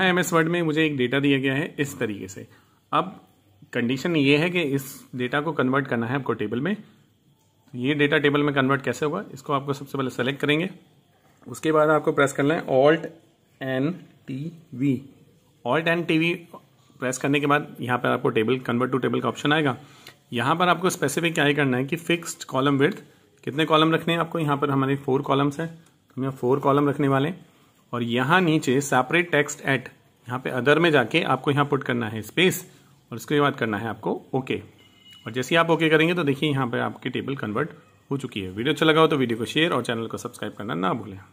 हाँ M S word में मुझे एक डेटा दिया गया है इस तरीके से अब कंडीशन ये है कि इस डेटा को कन्वर्ट करना है आपको टेबल में तो ये डेटा टेबल में कन्वर्ट कैसे होगा इसको आपको सबसे पहले सेलेक्ट करेंगे उसके बाद आपको प्रेस करना है alt N T V alt N T V press करने के बाद यहाँ पर आपको टेबल कन्वर्ट टू टेबल का ऑप्शन आएगा यहाँ पर आपको स्पेसिफिक क्या करना है कि फिक्स्ड कॉलम विर्थ कितने कॉलम रखने हैं आपको यहाँ पर हमारे फोर कॉलम्स हैं हम यहाँ फोर कॉलम रखने वाले हैं और यहां नीचे सेपरेट टेक्स्ट एट यहां पे अदर में जाके आपको यहां पुट करना है स्पेस और उसके बाद करना है आपको ओके और जैसे आप ओके करेंगे तो देखिए यहां पे आपकी टेबल कन्वर्ट हो चुकी है वीडियो अच्छा लगा हो तो वीडियो को शेयर और चैनल को सब्सक्राइब करना ना भूलें